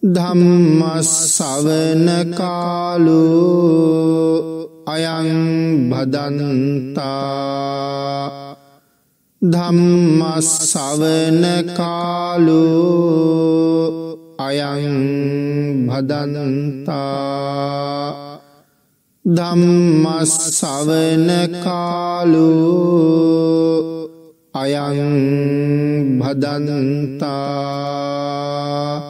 ධම්මස්සවන කාලු අයං බදනන්තා ධම්මස්සවන කාලු අයං බදනන්තා ධම්මස්සවන කාලු අයං බදනන්තා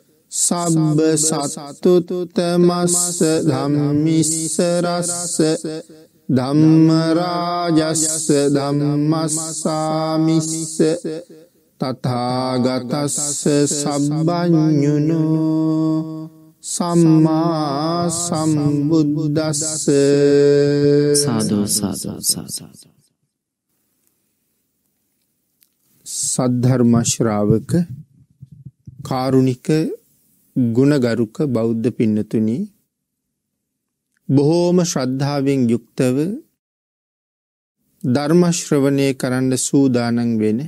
සබ්බ සත්තුතමස්ස ධම්මිස්ස රස්ස ධම්මරාජස්ස ධම්මස්සාමිස්ස තථාගතස්ස සබ්බඤුනු සම්මා සම්බුද්දස්ස සාදු සාදු සාදු සද්ධර්ම ශ්‍රාවක කාරුණික ගුණගරුක බෞද්ධ පින්නතුනි බොහෝම ශ්‍රද්ධාවෙන් යුක්තව ධර්මශ්‍රවනය කරන්න සූදානන් වෙන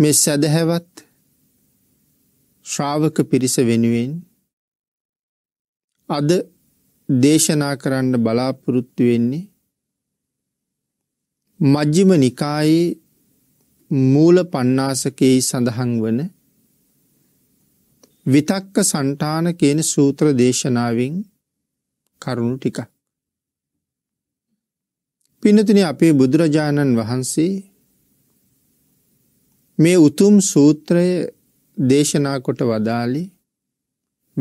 මෙ සැදහැවත් ශ්‍රාවක පිරිස වෙනුවෙන් අද දේශනා කරන්න බලාපොරොත්තු වෙන්නේ මජ්ජිම නිකායේ මූල පණ්ණාසකයේ සඳහන් වන විතක්ක సంతාන කියන සූත්‍ර දේශනාවෙන් කරුණු ටිකක්. පින්නතිනේ අපේ බුදුරජාණන් වහන්සේ මේ උතුම් සූත්‍රය දේශනා කොට වදාළි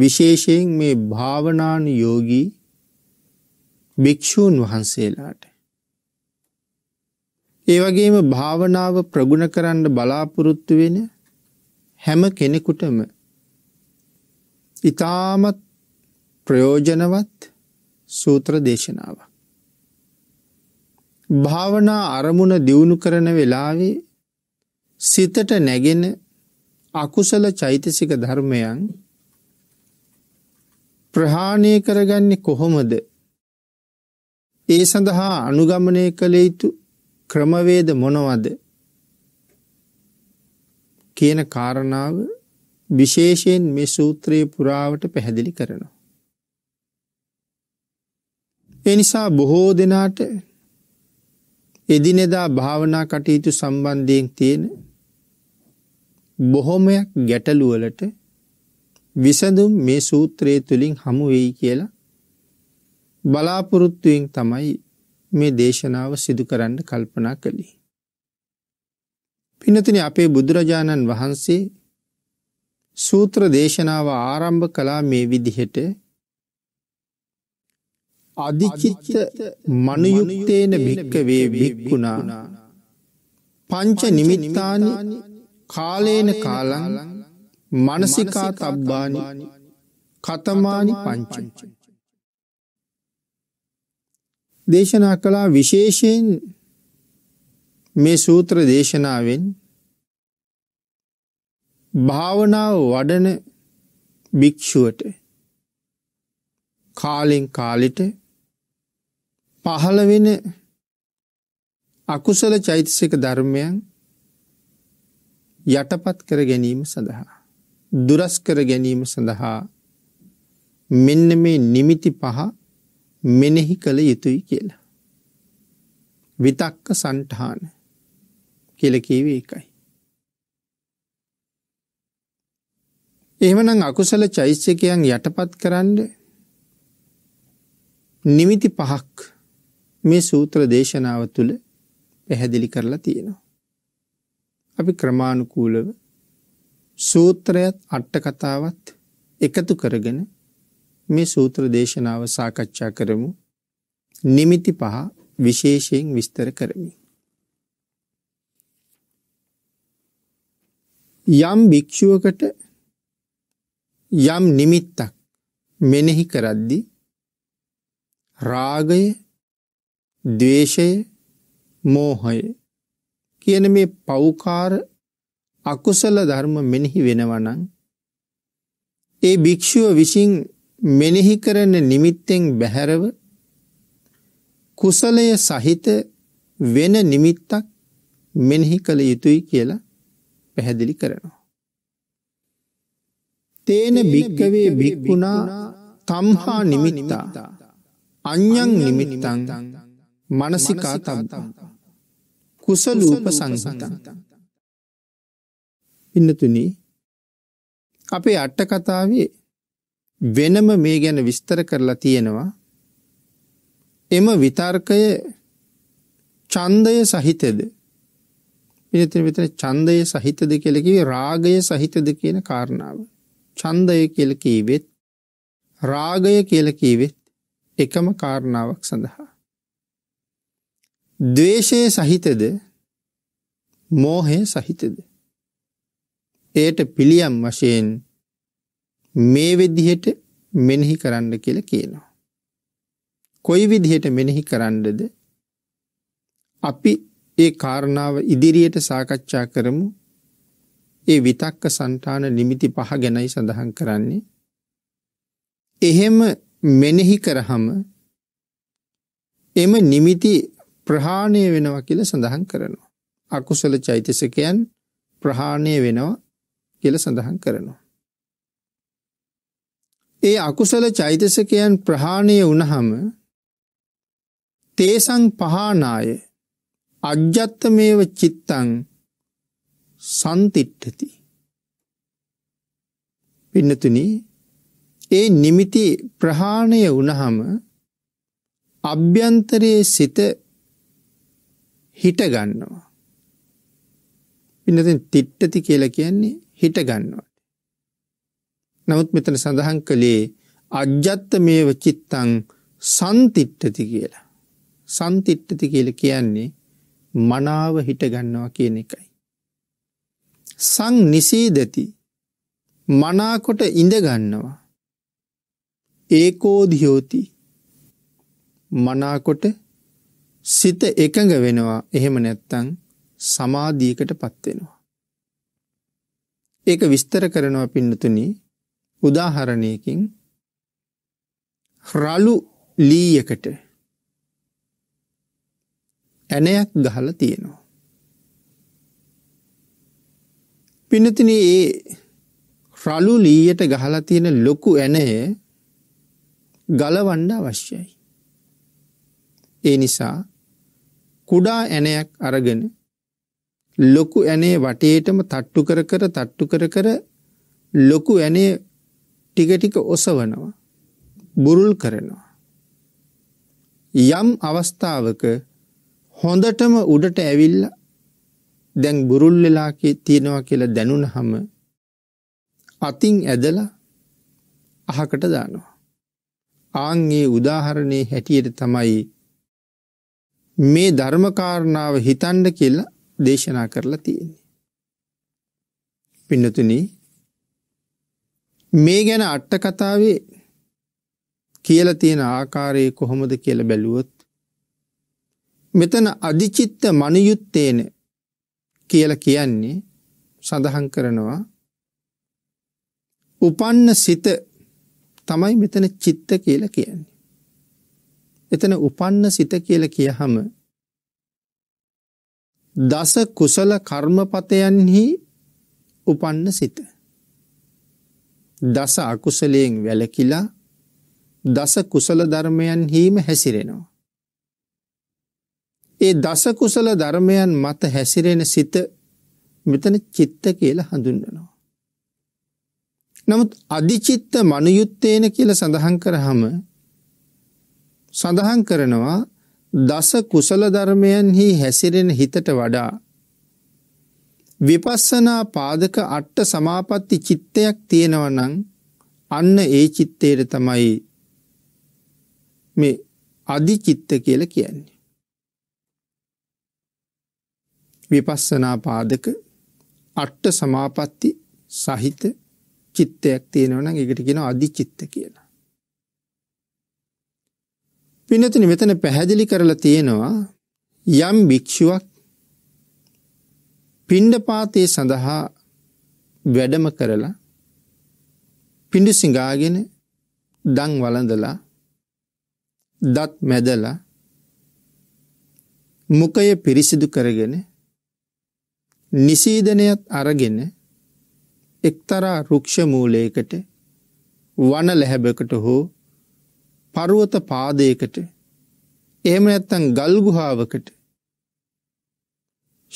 විශේෂයෙන් මේ භාවනාන යෝගී භික්ෂූන් වහන්සේලාට. ඒ වගේම භාවනාව ප්‍රගුණ කරන්න බලාපොරොත්තු වෙන හැම කෙනෙකුටම ඉතාමත් ප්‍රයෝජනවත් සූත්‍ර දේශනාව. භාවනා අරමුණ දියුණු කරන වෙලාවේ සිතට නැගෙන අකුසල චෛතසික ධර්මයන් ප්‍රහාණය කරගන්නේ කොහොමද ඒ සඳහා අනුගමනය කළ යුතු ක්‍රමවේද මොනවද කියන කාරණාව විශේෂයෙන් මේ සූත්‍රයේ පුරාවට පැහැදිලි කරනවා. ඒ නිසා බොහෝ දෙනාට එදිනෙදා භාවනා කටයුතු සම්බන්ධයෙන් තියෙන බොහොමයක් ගැටලුවලට විසඳුම් මේ සූත්‍රයේ තුලින් හමු වෙයි කියලා බලාපොරොත්තුවෙන් තමයි මේ දේශනාව සිදු කරන්න කල්පනා කළේ. පින්නතින අපේ බුදුරජාණන් වහන්සේ සූත්‍ර දේශනාව ආරම්භ කළා මේ විදිහට අධිචිත්ත මනුයුක්තේන භික්කවේ භික්ඛුනා පංච නිමිත්තානි කාලේන කාලං මානසිකා තබ්බානි කතමානි පංචං දේශනා කළා විශේෂයෙන් මේ සූත්‍ර දේශනාවෙන් භාවනාව වඩන භික්‍ෂුවට කාලෙන් කාලිට පහළ වෙන අකුසල චෛතසික ධර්මයන් යටපත් කර ගැනීම සඳහා. දුරස් කර ගැනීම සඳහා මෙන්න මේ නිමිති පහ මෙනෙහි කළ යුතුයි කියලා. විතක්ක සන්ටහාන කියලකීව එකයි. එහෙමනම් අකුසල චෛත්‍යකයන් යටපත් කරන්න නිමිති පහක් මේ සූත්‍ර දේශනාව තුළ පැහැදිලි කරලා තියෙනවා. අපි ක්‍රමානුකූලව සූත්‍රයත් අට්ටකතාවත් එකතු කරගෙන මේ සූත්‍ර දේශනාව සාකච්ඡා කරමු නිමිති පහ විශේෂයෙන් විස්තර කරමින්. යම් භික්‍ෂුවකට යම් නිමිත්තක් මෙනෙහි කරද්දි රාගය දවේශය මෝහය කියන මේ පෞකාර අකුසල ධර්ම මෙනෙහි වෙනවනං ඒ භික්‍ෂුව විසින් මෙනෙහි කරන නිමිත්තෙන් බැහැරව කුසලය සහිත වෙන නිමිත්තක් මෙනෙහි කළ යුතුයි කියලා පැහැදිලි කරනවා. තේන භික්කවේ භික්කුණා තම්හා නිමිත්තා අඥ්ඥං නිමිත්තං මනසිකා තබ්තම් කුසලූප සංසතන් පින්නතුනි අපේ අට්ට කතාවේ වෙනම මේ ගැන විස්තර කරලා තියෙනවා එම විතර්කය ඡන්දය සහිතද මෙතන මෙතන ඡන්දය සහිතද කියලා කිව්වේ රාගය සහිතද කියන කාරණාව. ඡන්දය කියලා කීවෙත් රාගය කියලා කීවෙත් එකම කාරණාවක් සඳහා. ද්වේෂය සහිතද මෝහය සහිතද එයට පිළියම් වශයෙන් මේ විදිහට මෙනෙහි කරන්න කියලා කියනවා. කොයි විදිහට මෙනෙහි කරන්නද අපි ඒ කාරණාව ඉදිරියට සාකච්ඡා කරමු ඒ විතක්ක సంతාන නිමිති පහ ගැනයි සඳහන් කරන්නේ. එහෙම මෙනෙහි කරහම එම නිමිති ප්‍රහාණය වෙනවා කියලා සඳහන් කරනවා. අකුසල චෛතසිකයන් ප්‍රහාණය වෙනවා කියලා සඳහන් කරනවා. ඒ අකුසල චෛතසිකයන් ප්‍රහාණය වුණහම තේසං පහනාය අජ්ජත්තමේව චිත්තං සන්තිට්ඨති. පින්නතුනි ඒ නිමිති ප්‍රහාණය වුණහම අභ්‍යන්තරයේ සිත හිට ගන්නවා. පින්නතින් තිට්ටති කියලා කියන්නේ හිට ගන්නවා. නමුත් මෙතන සඳහන් කළේ අජ්ජත්ත මේව චිත්තං සන්තිට්ඨති කියලා. සන්තිට්ඨති කියලා කියන්නේ මනාව හිට ගන්නවා කියන එකයි. සංනිසීදති මනාකොට ඉඳගන්නවා ඒකෝධියෝති මනාකොට සිත එකඟ වෙනවා එහෙම නැත්තං සමාධීකට පත්වෙනවා. ඒක විස්තර කරනවා පින්නතුනි උදාහරණයකින් රලු ලීයකට ඇනයක් ගහල තියෙනවා. පිනතින ඒ රලු ලීයට ගහලා තියෙන ලොකු ඇනය ගලවන්න අවශ්‍යයි. ඒ නිසා කුඩා ඇනයක් අරගෙන ලොකු ඇනේ වටේටම තට්ටු කර කර තට්ටු කර කර ලොකු ඇනේ ටිකටික ඔසවනවා බුරුල් කරනවා. යම් අවස්ථාවක හොඳටම උඩට ඇවිල්ලා දැන් බුරුල් වෙලා තියෙනවා කියලා දැනුනහම අතින් ඇදලා අහකට දානවා. ආන්ගේ උදාහරණයේ හැටියට තමයි මේ ධර්මකාරණාව හිතන්ඩ කියලා දේශනා කරලා තියෙන්නේ. පින්නතුන මේ ගැන අට්ටකතාවේ කියල තියෙන ආකාරයේ කොහොමද කියල බැලුවොත් මෙතන අධිචිත්ත මනයුත්තේන කියල කියන්නේ සඳහන් කරනවා උපන්න සිත තමයි මෙතන චිත්ත කියල කියන්නේ. එතන උපන්න සිත කියල කියහම දස කුසල කර්මපතයන්හි උපන්න සිත. දස අකුසලයෙන් වැලකිලා දස කුසල ධර්මයන් හීම හැසිරෙනවා. ඒ දස කුසල ධර්මයන් මත හැසිරෙන සිත මෙතන චිත්ත කියලා හඳුන්වනවා. නමුත් අධිචිත්ත මනුයුත්තේන කියලා සඳහන් කරාම සඳහන් කරනවා දස කුසල ධර්මයන්හි හැසිරෙන හිතට වඩා විපස්සනා පාදක අට්ට සමාපatti චිත්තයක් තියෙනවා නම් අන්න ඒ චිත්තයට තමයි මේ අධිචිත්ත කියලා කියන්නේ. විපස්සනා පාදක අට්ට සමාපatti සහිත චිත්තයක් තියෙනවා නම් ඒකට කියනවා අදිචිත්ත කියලා. පින්නතුනි මෙතන පැහැදිලි කරලා තියෙනවා යම් භික්ෂුවක් පිණ්ඩපාතේ සඳහා වැඩම කරලා පිඬු සිඟාගෙන දන් වළඳලා දත් මැදලා මුඛය පිරිසිදු කරගෙන නිසීදනයත් අරගෙන එක්තරා රුක්ෂමූලයකට වන ලැහැබකට හෝ පරුවත පාදයකට එහෙම නැත්තන් ගල්ගුහාාවකට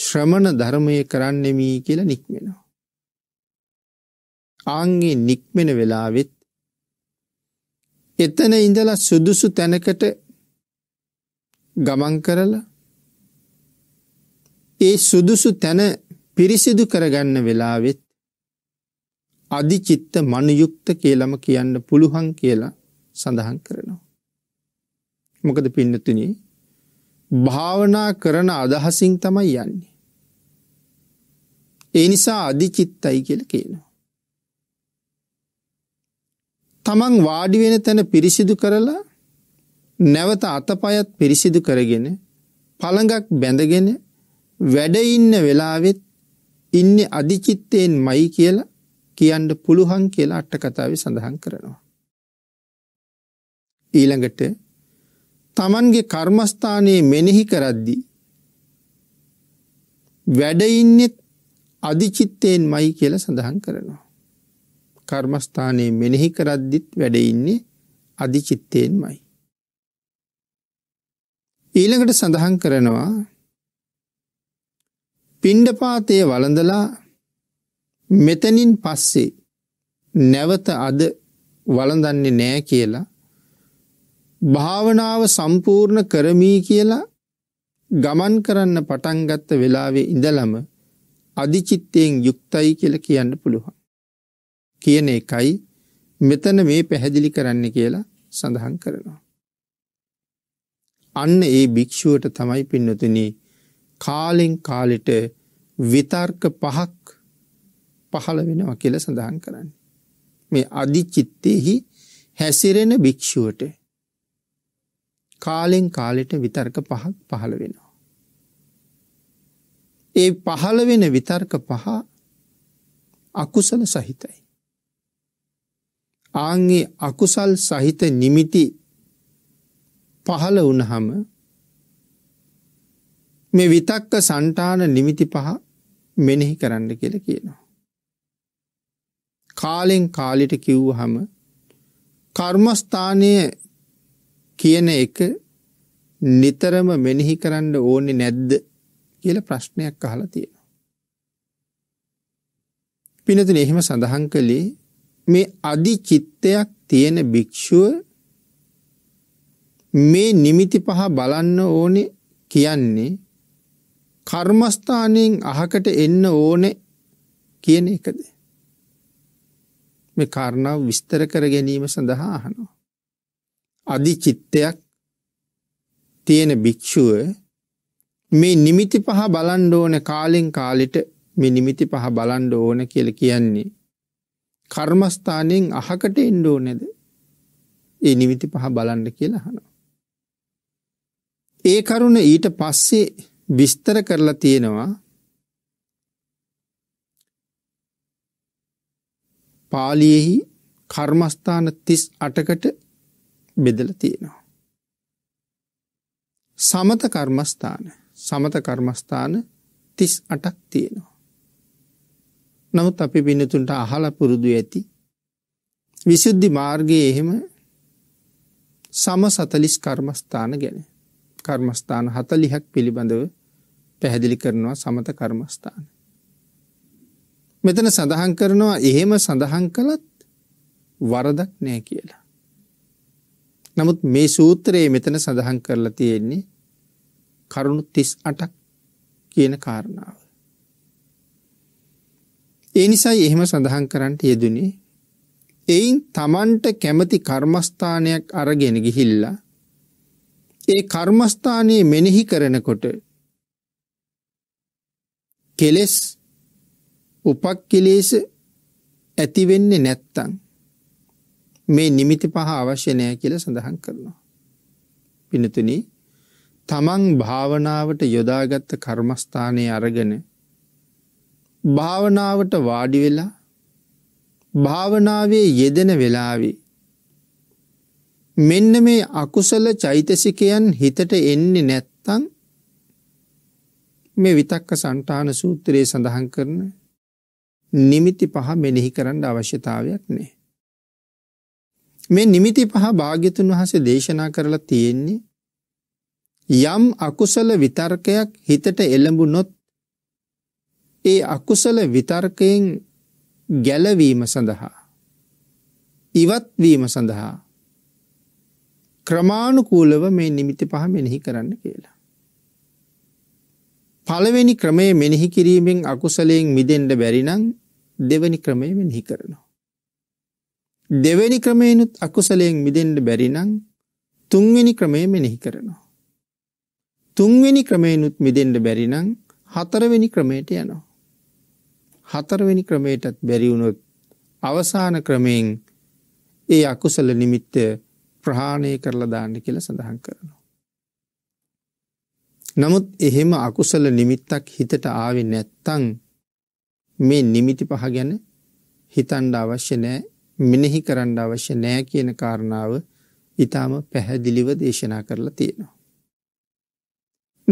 ශ්‍රමණ ධර්මය කරන්නෙමී කියලා නික්මෙනවා. ආන්ගේ නික්මෙන වෙලාවෙත් එතන ඉඳලා සුදුසු තැනකට ගමන් කරලා ඒ සුදුසු තැන පිරිසිදු කරගන්න වෙලාවෙත් අධිචිත්ත මනුයුක්ත කියලම කියන්න පුළුවන් කියලා සඳහන් කරනවා. මොකද පින්නතුනේ භාවනා කරන අදහසින් තමයි යන්නේ. ඒ නිසා අධිචිත්තයි කියලා කියනවා. තමන් වාඩි වෙන තැන පිරිසිදු කරලා නැවත අතපයත් පිරිසිදු කරගෙන පළඟක් බැඳගෙන වැඩ ඉන්න වෙලාවෙත් ඉන්නේ අදිචිත්තයෙන්මයි කියලා කියන්න පුළුවන් කියලා අට කතාවේ සඳහන් කරනවා. ඊළඟට Tamanගේ කර්මස්ථානයේ මෙනෙහි කරද්දී වැඩ ඉන්නේ අදිචිත්තයෙන්මයි කියලා සඳහන් කරනවා. කර්මස්ථානයේ මෙනෙහි කරද්දිත් වැඩ ඉන්නේ අදිචිත්තයෙන්මයි. ඊළඟට සඳහන් කරනවා පිණ්ඩපාතය වළඳලා මෙතනින් පස්සේ නැවත අද වළඳන්නේ නෑ කියලා භාවනාව සම්පූර්ණ කරමී කියලා ගමන් කරන්න පටන් ගත්ත වෙලාවේ ඉඳලම අදිචිත්තයෙන් යුක්තයි කියලා කියන්න පුළුවන්. කියන එකයි මෙතන මේ පැහැදිලි කරන්න කියලා සඳහන් කරනවා. අන්න ඒ භික්ෂුවට තමයි පින්නතුනේ කාලෙන් කාලෙට විතර්ක පහක් පහළ වෙනවා කියල සඳහන් කරන්න. මේ අධිචිත්තයෙහි හැසිරෙන භික්‍ෂුවට කාලෙන් කාලෙට විතර්ක පහක් පහළ වෙනවා. ඒ පහළ වෙන විතර්ක පහ අකුසල සහිතයි. ආංගේ අකුසල් සහිත නිමිති පහළ වනහම මේ විතක්ක సంతාන නිමිති පහ මෙනෙහි කරන්න කියලා කියනවා. කාලෙන් කාලෙට කිව්වහම කර්මස්ථානය කියන එක නිතරම මෙනෙහි කරන්න ඕනේ නැද්ද කියලා ප්‍රශ්නයක් අහලා තියෙනවා. පිනතුනේ එහෙම සඳහන් කළේ මේ අදි චිත්තයක් තියෙන භික්ෂුව මේ නිමිති පහ බලන්න ඕනේ කියන්නේ කර්මස්ථානයෙන් අහකට එන්න ඕනේ කියන එකද මේ කාරණාව විස්තර කර ගැනීම සඳහා අහනවා අදි චිත්තයක් තියෙන භික්ෂුව මේ නිමිති පහ බලන්න ඕන කාලෙන් කාලෙට මේ නිමිති පහ බලන්න ඕන කියලා කියන්නේ කර්මස්ථානයෙන් අහකට එන්න ඕනේද ඒ නිමිති පහ බලන්න කියලා අහනවා ඒ කරුණ ඊට පස්සේ විස්තර කරලා තියෙනවා පාලියෙහි කර්මස්ථාන 38කට බෙදලා තියෙනවා. සමත කර්මස්ථාන සමත කර්මස්ථාන 38ක් තියෙනවා. නමුත් අපි පින්නතුන්ට අහලා පුරුදු ඇති විසුද්ධි මාර්ගයේ එහෙම සම 40 කර්මස්ථාන ගැන කර්මස්ථාන 40ක් පිළිබඳව පැහැදිලි කරනවා සමත කර්මස්ථාන. මෙතන සඳහන් කරනවා එහෙම සඳහන් කළත් වරදක් නෑ කියලා. නමුත් මේ සූත්‍රයේ මෙතන සඳහන් කරලා තියෙන්නේ කරුණු තිස් අටක් කියන කාරණාව. ඒ නිසයි එහෙම සඳහන් කරන්නට යෙදුනේ එයින් තමන්ට කැමති කර්මස්ථානයක් අරගෙන ගිහිල්ලා ඒ කර්මස්ථානයේ මෙනෙහි කරනකොට කෙලෙස් උපක්කලේශ ඇති වෙන්නේ නැත්තම් මේ නිමිති පහ අවශ්‍ය නැහැ කියලා සඳහන් කරනවා. පිනතුනි තමන් භාවනාවට යොදාගත්ත කර්මස්ථානයේ අරගෙන භාවනාවට වාඩි වෙලා භාවනාවේ යෙදෙන වෙලාවේ මෙන්න මේ අකුසල චෛතසිකයන් හිතට එන්නේ නැත්තම් මේ විතක්ක සන්ටාන සූත්‍රයේ සඳහන් කරන නිමිති පහ මෙනෙහි කරන්න අවශ්‍යතාවයක් නෑ. මේ නිමිති පහ භාග්‍යතුන් වහසේ දේශනා කරලා තියෙන්නේ යම් අකුසල විතර්කයක් හිතට එළඹුනොත් ඒ අකුසල විතර්කයෙන් ගැලවීම සඳහා ඉවත්වීම සඳහා ක්‍රමාණුකූලව මේ නිමිති පහ මෙනෙහි කරන්න කියලා. පළවෙනි ක්‍රමයේ මෙනෙහි කිරීමෙන් අකුසලයෙන් මිදෙන්ඩ බැරිනම් දෙවැනි ක්‍රමය මෙනෙහි කරනවා. දෙවැනි ක්‍රමයනුත් අකුසලයෙන් මිදෙන්ඩ බැරිනම් තුන්වෙනි ක්‍රමය මෙනෙහි කරනවා. තුන්වෙනි ක්‍රමයනුත් මිදෙන්ඩ බැරිනම් හතරවෙනි ක්‍රමයට යනවා. හතරවෙනි ක්‍රමයටත් බැරිවුණොත් අවසාන ක්‍රමයෙන් ඒ අකුසල නිමිත්ත ප්‍රහාණය කරලා දාන්න කියලා සඳහන් කරනවා. නමුත් එහෙම අකුසල නිමිත්තක් හිතට ආවේ නැත්තං මේ නිමිති පහ ගැන හිතන්ඩ අවශ්‍ය නෑ මෙනෙහි කරන්න අවශ්‍ය නෑ කියන කාරණාව ඉතාම පැහැදිලිව දේශනා කරලා තියෙනවා.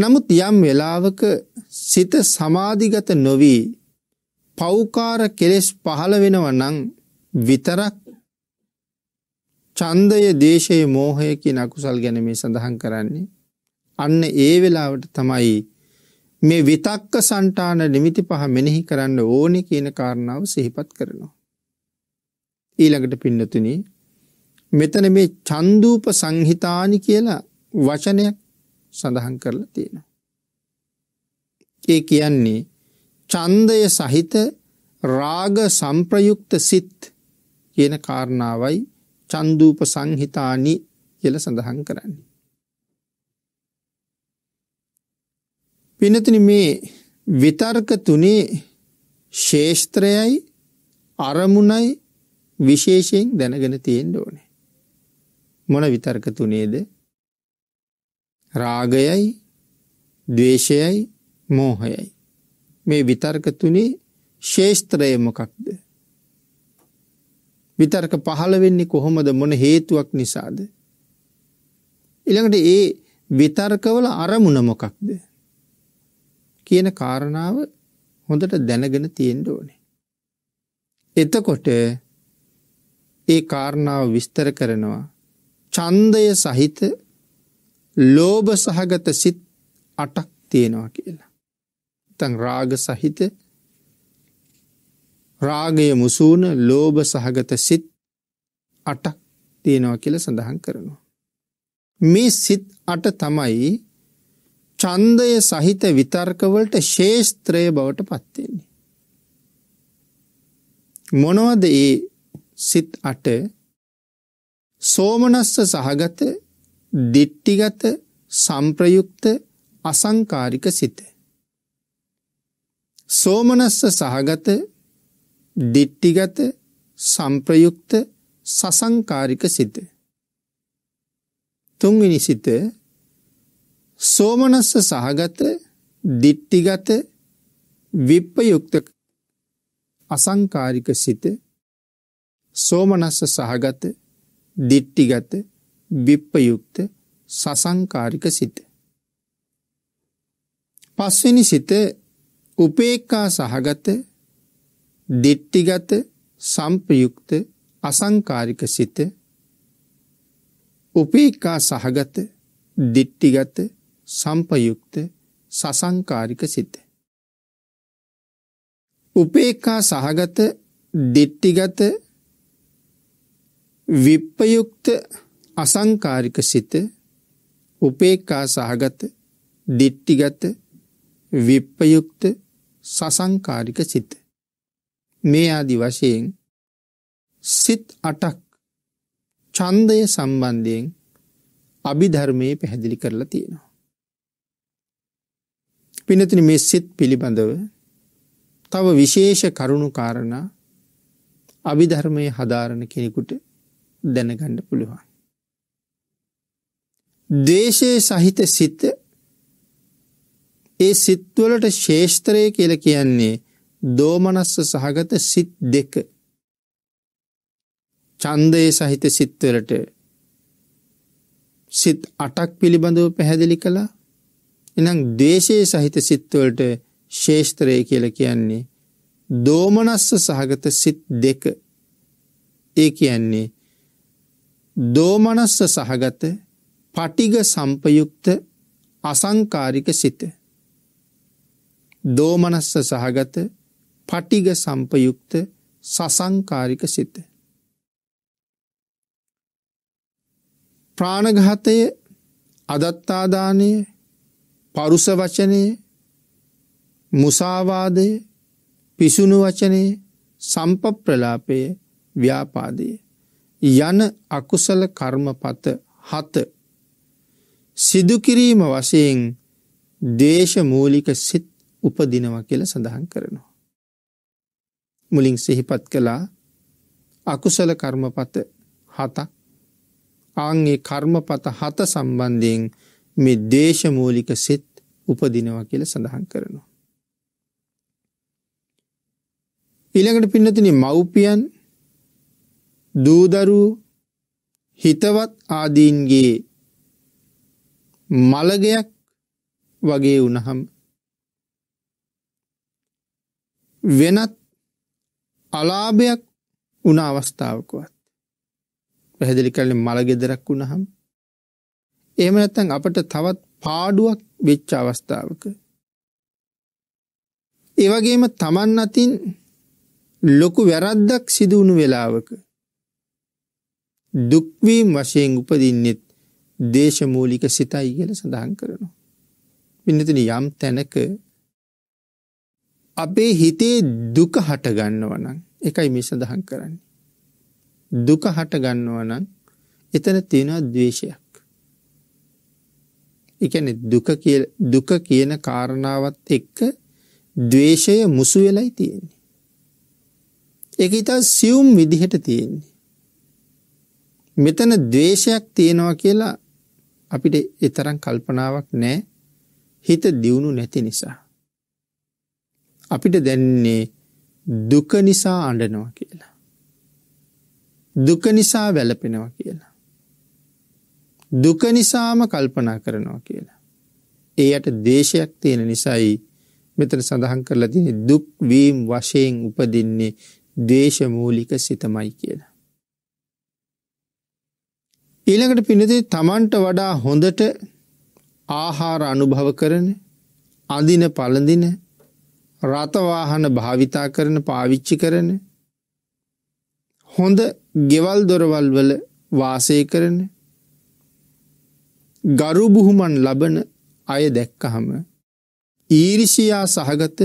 නමුත් යම් වෙලාවක සිත සමාධිගත නොවී පෞකාර කෙලෙස් පහළ වෙනව නං විතරක් චන්දය දේශයේ මෝහය කිය අකුසල් ගැන මේ සඳහන් කරන්නේ අන්න ඒ වෙලාවට තමයි මේ විතක්ක సంతාන නිමිති පහ මෙනෙහි කරන්න ඕනේ කියන කාරණාව සිහිපත් කරනවා. ඊළඟට පින්නතුනි මෙතන මේ චන්දූප සංහිතානි කියලා වචනයක් සඳහන් කරලා තියෙනවා. ඒ කියන්නේ ඡන්දය සහිත රාග සංප්‍රයුක්ත සිත් කියන කාරණාවයි චන්දූප සංහිතානි කියලා සඳහන් කරන්නේ. පිනතින මේ විතර්ක තුනේ ශේෂත්‍රයයි අරමුණයි විශේෂයෙන් දැනගෙන තියෙන්ඩ ඕනේ. මොන විතර්ක තුනේද රාගයයි දවේශයයි මෝහයයි. මේ විතර්ක තුනේ ශේෂත්‍රය මොකක්ද. විතර්ක පහළ වෙන්නේ කොහොමද මොන හේතුවක් නිසාද. ඉළඟට ඒ විතර්කවල අරමුණ මොකක්ද. කියන කාරණාව හොඳට දැනගෙන තියෙන්න ඕනේ. එතකොට ඒ කාරණාව විස්තර කරනවා ඡන්දය සහිත ලෝභ සහගත සිත් 8ක් තියෙනවා කියලා. නැත්නම් රාග සහිත රාගය මුසූන ලෝභ සහගත සිත් 8ක් තියෙනවා කියලා සඳහන් කරනවා. මේ සිත් 8 තමයි ඡන්දය සහිත විතර්කවලට ශේෂත්‍රය බවට පත්වෙන්නේ. මොනවද ඒ සිත් අට සෝමනස්ස සහගත දිට්ටිගත සම්ප්‍රයුක්ත අසංකාරික සිත. සෝමනස්ස සහගත දිට්ටිගත සම්ප්‍රයුක්ත සසංකාරික සිත. තුන්වෙනි සිත සෝමනස්ස සහගත දිට්ටිගත විප්පයුක්ත අසංකාරික සිත සෝමනස්ස සහගත දිට්ටිගත විප්පයුක්ත සසංකාරික සිත. පස්වෙනි සිත උපේක්කා සහගත දිට්ටිගත සම්ප්‍රයුක්ත අසංකාරික සිත උපේක්කා සහගත දිට්ටිගත සම්පයුක්ත සසංකාරික සිත. උපේක්ඛා සහගත දිට්ටිගත විප්පයුක්ත අසංකාරික සිත උපේක්ඛා සහගත දිට්ටිගත විප්පයුක්ත සසංකාරික සිත මේ ආදි වශයෙන් සිත් 8ක් ඡන්දය සම්බන්ධයෙන් අභිධර්මයේ පැහැදිලි කරලා තියෙනවා පිනතින මේ සිත් පිළිබඳව තව විශේෂ කරුණු කාරණා අභිධර්මය හදාරණ කෙනෙකුට දැනගණ්ඩ පුළුවන්. දේශය සහිත සිත ඒ සිත්වලට ශේෂත්‍රය කියල කියන්නේ දෝමනස්ස සහගත සිත් දෙක චන්දය සහිත සිත්වලට සිත් අටක් පිළිබඳව පැහැදිලි කළා එනම් දේශයේ සහිත සිත්වලට ශේෂත්‍රය කියල කියන්නේ දෝමනස්ස සහගත සිත් දෙක ඒ කියන්නේ දෝමනස්ස සහගත පටිග සම්පයුක්ත අසංකාරික සිත. දෝමනස්ස සහගත පටිග සම්පයුක්ත සසංකාරික සිත. ප්‍රාණඝාතය අදත්තාදානය පරුස වචනය මුසාවාදය පිසුණු වචනය සම්පප්‍රලාපය ව්‍යාපාදය. යන අකුසල කර්මපත හත සිදුකිරීම වශයෙන් දේශමූලික සිත් උපදිනව කියල සඳහන් කරනවා. මුලින් සිහිපත් කළා අකුසල කර්මපත හතක් ආංගේ කර්මපත හත සම්බන්ධයෙන් මේ දේශමූලික සිත් උපදිනවා කියල සඳහන් කරනවා. ඉළඟට පින්නතින මව්පියන් දූදරූ හිතවත් ආදීන්ගේ මළගයක් වගේ වනහම් වෙනත් අලාභයක් උන අවස්ථාවකුවත් පැහැදිලි කරන මළගෙදරක් වුණහම් එහෙම නැත්නම් අපට තවත් පාඩුවක් වෙච්ච අවස්ථාවක ඒ වගේම Taman අතින් ලොකු වැරද්දක් සිදු වුණු වෙලාවක දුක් වීම වශයෙන් උපදින්නෙත් දේශමූලික සිතයි කියලා සඳහන් කරනවා. පින්නතනි යම් තැනක අපේ හිතේ දුක හට ගන්නවා නම් එකයි මේ සඳහන් කරන්නේ. දුක හට ගන්නවා නම් එතන තියෙනවා ද්වේෂයක්. ඒ කියන්නේ දුක දුක කියන කාරණාවත් එක්ක द्वේෂය මුසු වෙලයි තියෙන්නේ. ඒක ඊට සියුම් විදිහට තියෙන්නේ. මෙතන द्वේෂයක් තියෙනවා කියලා අපිට ඒ තරම් කල්පනාවක් නැහැ. හිත දියුණු නැති නිසා. අපිට දැනන්නේ දුක නිසා අඬනවා කියලා. දුක නිසා වැළපෙනවා කියලා. දුක නිසාම කල්පනා කරනවා කියලා. ඒයට දේශයක් තියෙන නිසයි මෙතන සඳහන් කරලා තියෙන දුක් වීම් වශයෙන් උපදින්නේ දේශමූලික සිතමයි කියලා. ඊළඟට පිනදී තමන්ට වඩා හොඳට ආහාර අනුභව කරන අඳින පළඳින රථවාහන භාවිතා කරන පාවිච්චි කරන හොඳ ගෙවල් දොරවල් වල වාසය කරන ගරු බුහුමන් ලබන අය දැක්කහම ඊරිසියා සහගත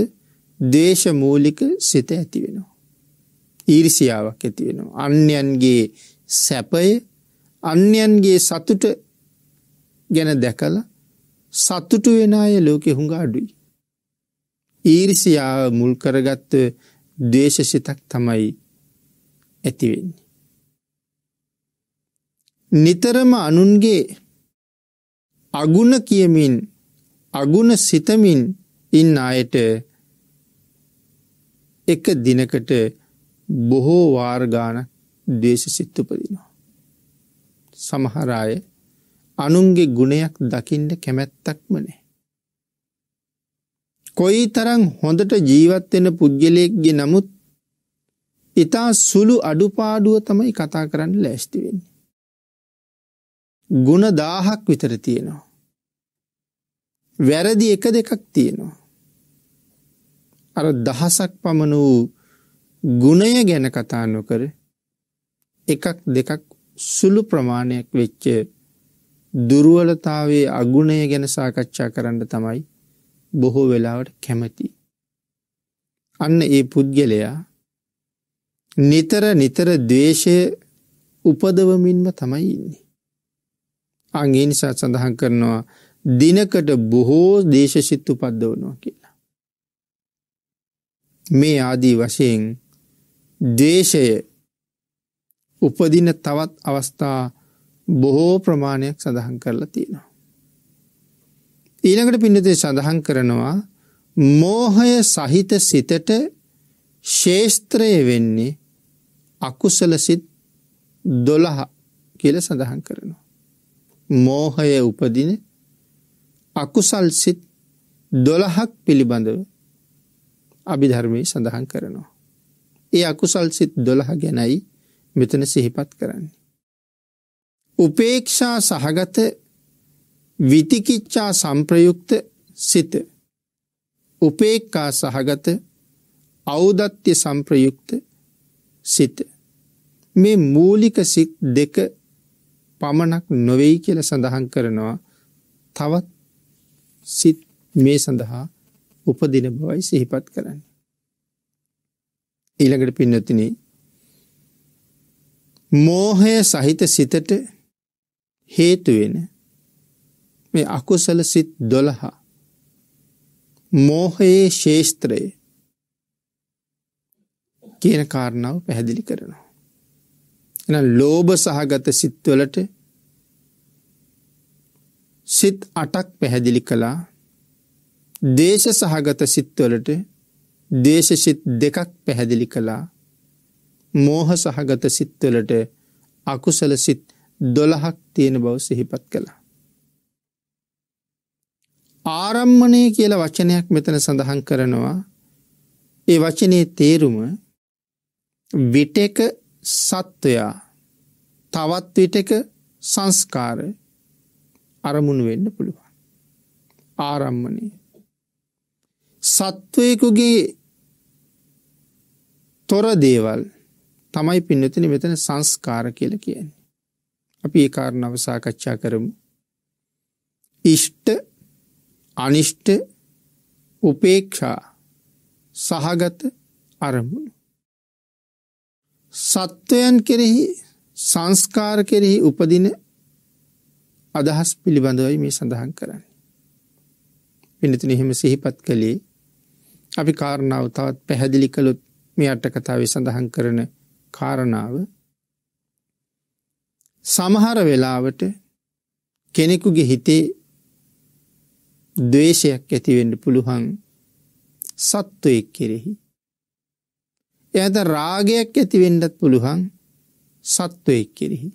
දේශමූලික සිත ඇති වෙනවා. ඊරිසියාවක් ඇති වෙනවා. අන්‍යන්ගේ සැපය අන්‍යන්ගේ සතුට ගැන දැකල සතුටු වෙන අය ලෝකෙ හුඟ අඩුයි. ඊරිසියාව මුල් කරගත්ත දේශසිතක් තමයි ඇතිවෙන්නේ. නිතරම අනුන්ගේ අගුණ කියමින් අගුණ සිතමින් ඉන්න අයට එක දිනකට බොහෝ වාර්ගාන දේශ සිත්තුපදිනවා. සමහරාය අනුන්ගේ ගුණයක් දකිින්ට කැමැත්තක්ම නෑ. කොයි තරං හොඳට ජීවත්වෙන පුද්ගලයෙක්ගේ නමුත් ඉතා සුළු අඩුපාඩුව තමයි කතා කරන්න ලැස්තිවෙන්නේ. ගුණ දාහක් විතර තියෙනවා. වැරදි එක දෙකක් තියෙනවා. අර දහසක් පමණ වූ ගුණය ගැන කතා නොකර එකක් දෙකක් සුළු ප්‍රමාණයක් වෙච්ච දුර්ුවලතාවේ අගුණය ගැන සාකච්ඡා කරන්න තමයි බොහෝ වෙලාවට කැමති. අන්න ඒ පුද්ගලයා නිතර නිතර දේශය උපදවමින්ම තමයි ඉන්නේ. අගේ නිසා සඳහන් කරනවා දිනකට බොහෝ දේශසිත් උපද්දවනවා කියලා. මේ ආදී වශයෙන් දේශය උපදින තවත් අවස්ථා බොහෝ ප්‍රමාණයක් සඳහන් කරලා තියෙනවා. ඊළඟට පින්නතේ සඳහන් කරනවා මෝහය සහිත සිතට ශේෂත්‍රය වෙන්නේ අකුසල සිත් දොළහ කියල සඳහන් කරනවා. මෝහය උපදින අකුසල් සිත් දොළහක් පිළිබඳව අභිධර්මය සඳහන් කරනවා. ඒ අකුසල් සිත් දොළහ ගැනයි මෙතන සිහිපත් කරන්නේ. උපේක්ෂා සහගත විතිකිච්ඡා සම්ප්‍රයුක්ත සිත උපේක්කා සහගත අවදත්්‍ය සම්ප්‍රයුක්ත සිත මේ මූලික සිත් දෙක පමණක් නොවෙයි කියල සඳහන් කරනවා තවත් සිත් මේ සඳහා උපදින බවයි සිහිපත් කරන්න. ඊළඟට පින්නතින මෝහය සහිත සිතට හේතුවෙන මේ අකුසල සිත් දොළහා මෝහයේ ශේෂත්‍රය කියන කාරණාව පැහැදිලි කරනවා. එ ලෝබ සහගත සිත්වලට සිත් අටක් පැහැදිලි කළා දේශ සහගත සිත්වලට දේශසිත් දෙකක් පැහැදිලි කළා මෝහ සහගත සිත්වලට අකුසල සිත් දොළහක් තියෙන බව සිහිපත් කළා. ආරම්මණය කියල වචනයක් මෙතන සඳහන් කරනවා ඒ වචනයේ තේරුම විටක සත්වයා තවත් විටක සංස්කාරය අරමුණු වෙන්න පුළුවන්. ආරම්මණය. සත්වයකුගේ තොර දේවල් තමයි පින්නතින මෙතන සංස්කාර කියල කියන්නේ. අපි ඒ කාරණ අවසාකච්ඡා කරමු. ඉෂ්ට අනිෂ්ට උපේක්ෂා සහගත අරමුණු. සත්වයන් කෙරෙහි සංස්කාර කෙරෙහි උපදින අදහස් පිළිබඳවයි මේ සඳහන් කරන්න. පිනතින එහෙම සිහිපත් කළේ අපි කාරණාව තවත් පැහැදිලි කළොත් මේ අටකතාවේ සඳහන් කරන කාරණාව සමහර වෙලාවට කෙනෙකුගේ හිතේ දවේශයක් ඇතිවෙන්ඩ පුළුහන් සත්වයක් කෙරෙහි. එයද රාගයක් ඇතිවෙන්ඩත් පුළුහන් සත්වයක් කෙරෙහි.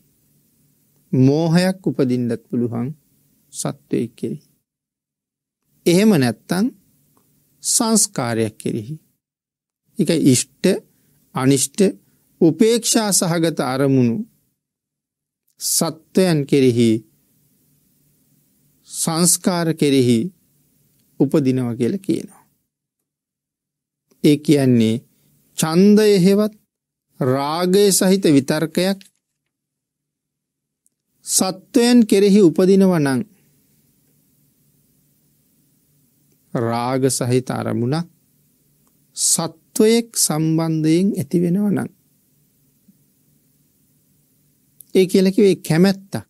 මෝහයක් උපදින්නත් පුළුවන් සත්වය කෙරෙහි. එහෙම නැත්තං සංස්කාරයක් කෙරෙහි. එක ඉෂ්ට අනිෂ්ට උපේක්ෂා සහගත අරමුණු සත්වයන් කෙරෙහි සංස්කාර කෙරෙහි උපදිනව කියල කියනවා. ඒ කියන්නේ චන්දය හෙවත් රාගය සහිත විතර්කයක් සත්වයන් කෙරෙහි උපදිනවනං රාග සහිත අරමුණක් සත්වයෙක් සම්බන්ධයෙන් ඇති වෙනවනං ඒ කියලකිවේ කැමැත්තක්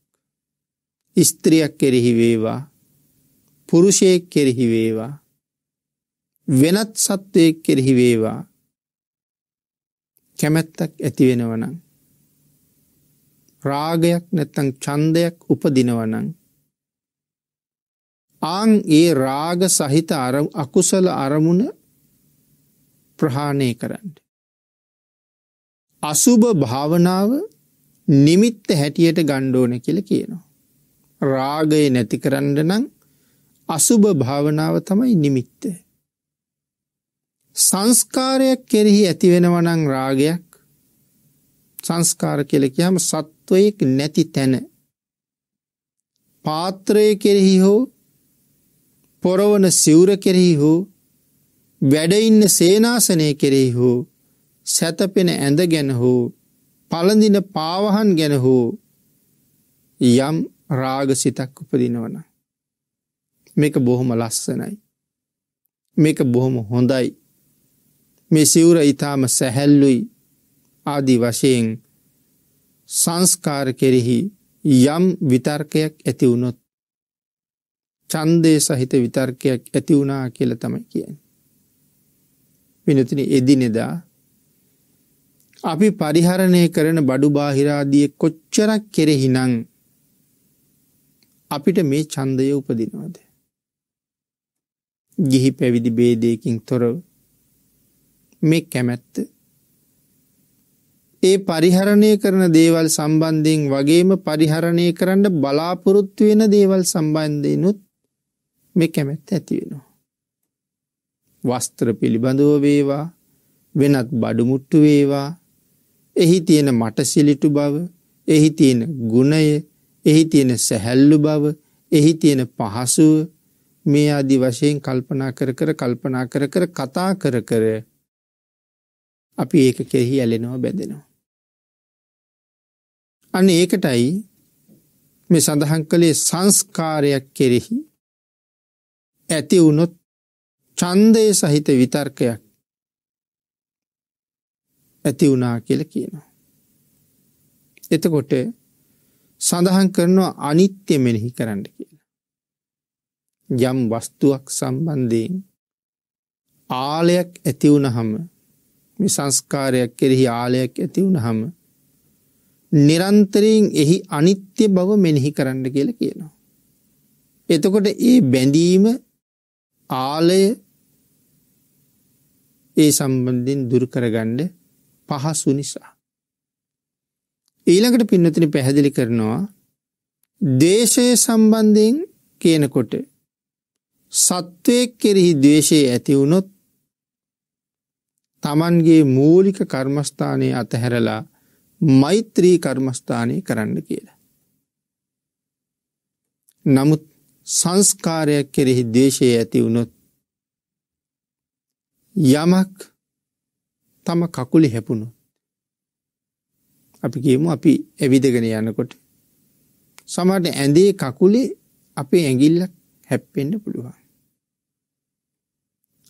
ස්ත්‍රියක් කෙරෙහි වේවා පුරුෂයෙක් කෙරෙහි වේවා වෙනත් සත්වයෙක් කෙරෙහි වේවා කැමැත්තක් ඇතිවෙනවනං රාගයක් නැත්තං චන්දයක් උපදිනවනං. ආං ඒ රාග සහිත අකුසල අරමුණ ප්‍රහාණය කරන්න. අසුභ භාවනාව නිමිත්ත හැටියට ගණ්ඩෝන කියල කියනවා. රාගය නැති කරන්න නම් අසුභ භාවනාව තමයි නිමිත්ත. සංස්කාරයක් කෙරෙහි ඇතිවෙනවනං රාගයක් සංස්කාර කියලා කියහම සත්වයක නැති තැන පාත්‍රය කෙරෙහි හෝ පොරවන සිවුර කෙරෙහි හෝ වැඩ ඉන්න සේනාසනය කෙරෙහි හෝ සැතපෙන ඇඳ ගැන හෝ පළඳින පාවහන් ගැන හෝ යම් රාගසිතක් උපදිනවන මේක බොහොම ලස්සනයි මේක බොහොම හොඳයි මේ සිවුර ඊටාම සැහැල්ලුයි ආදි වශයෙන් සංස්කාර කෙරෙහි යම් විතර්කයක් ඇති වුණොත් ඡන්දේ සහිත විතර්කයක් ඇති වුණා කියලා තමයි කියන්නේ. විනතින එදිනෙදා අපි පරිහරණය කරන බඩු බාහිරාදිය කොච්චරක් කෙරෙහි නං අපිට මේ ඡන්දය උපදිනවාද. ගිහි පැවිදි බේදයකින් තොරව මේ කැමැත්ත ඒ පරිහරණය කරන දේවල් සම්බන්ධයෙන් වගේම පරිහරණය කරන්න බලාපොරොත්තු වෙන දේවල් සම්බන්ධයනුත් මේ කැමැත් ඇති වෙනවා. වස්ත්‍ර පිළිබඳව වේවා වෙනත් බඩුමුට්ටු වේවා එහි තියෙන මටසිලිටු බව එහි තියෙන ගුණය එහි තියෙන සැහැල්ලු බව එහි තියෙන පහසුව මේ අදි වශයෙන් කල්පනා කර කර කල්පනා කර කර කතා කර කර අපි ඒක කෙහි ඇලෙනවා බැඳෙනවා. අන්න ඒකටයි මේ සඳහන් කළේ සංස්කාරයක් කෙරෙහි ඇති වුණොත් ඡන්දය සහිත විතර්කයක් ඇති වුණා කියලා කියනවා. එතකොට සඳහන් කරනවා අනිත්‍ය මෙනෙහි කරන්න කියලා. යම් වස්තුවක් සම්බන්ධයෙන් ආලයක් ඇති වුණහම මේ සංස්කාරයක් කෙරෙහි ආලයක් ඇති වුණහම නිරන්තරයෙන් එහි අනිත්‍ය බව මෙනෙහි කරන්න කියලා කියනවා. එතකොට ඒ බැඳීම ආලය ඒ සම්බන්ධින් දුරුකරගණ්ඩ පහසු නිසා. ඊළඟට පින්නතින පැහැදිලි කරනවා දේශය සම්බන්ධයෙන් කියනකොට සත්වයක් කෙරෙහි දේශයේ ඇතිවුණොත් තමන්ගේ මූලික කර්මස්ථානය අතහැරලා මෛත්‍රී කර්මස්ථානය කරන්න කියලා. නමුත් සංස්කාරයක් කෙරෙහි දේශය ඇති වුණොත් යමක් තම කකුලි හැපුණු. අපි කියමු අපි ඇවිදගෙන යනකොට. සමට ඇඳේ කකුලේ අපේ ඇඟිල්ලක් හැප්පෙන්ඩ පුළුවන්.